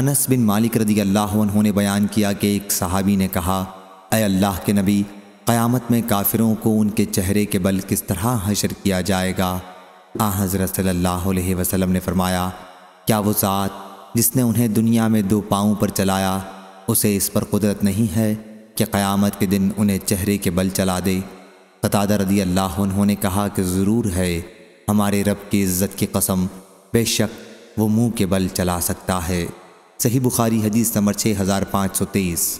अनस बिन मालिक रदी अल्लाह ने बयान किया कि एक सहाबी ने कहा अय अल्लाह के नबी क़यामत में काफिरों को उनके चेहरे के बल किस तरह हशर किया जाएगा आ हज़रत सल्लल्लाहु अलैहि वसल्लम ने फरमाया क्या वो ज़ात जिसने उन्हें दुनिया में दो पाँव पर चलाया उसे इस पर कुदरत नहीं है कि क़यामत के दिन उन्हें चेहरे के बल चला दे कतादा रदी अल्लाह उन्होंने कहा कि ज़रूर है हमारे रब की इज़्ज़त की कसम बेशक वो मुँह के बल चला सकता है सही बुखारी हदीस नंबर छः हज़ार पाँच सौ तेईस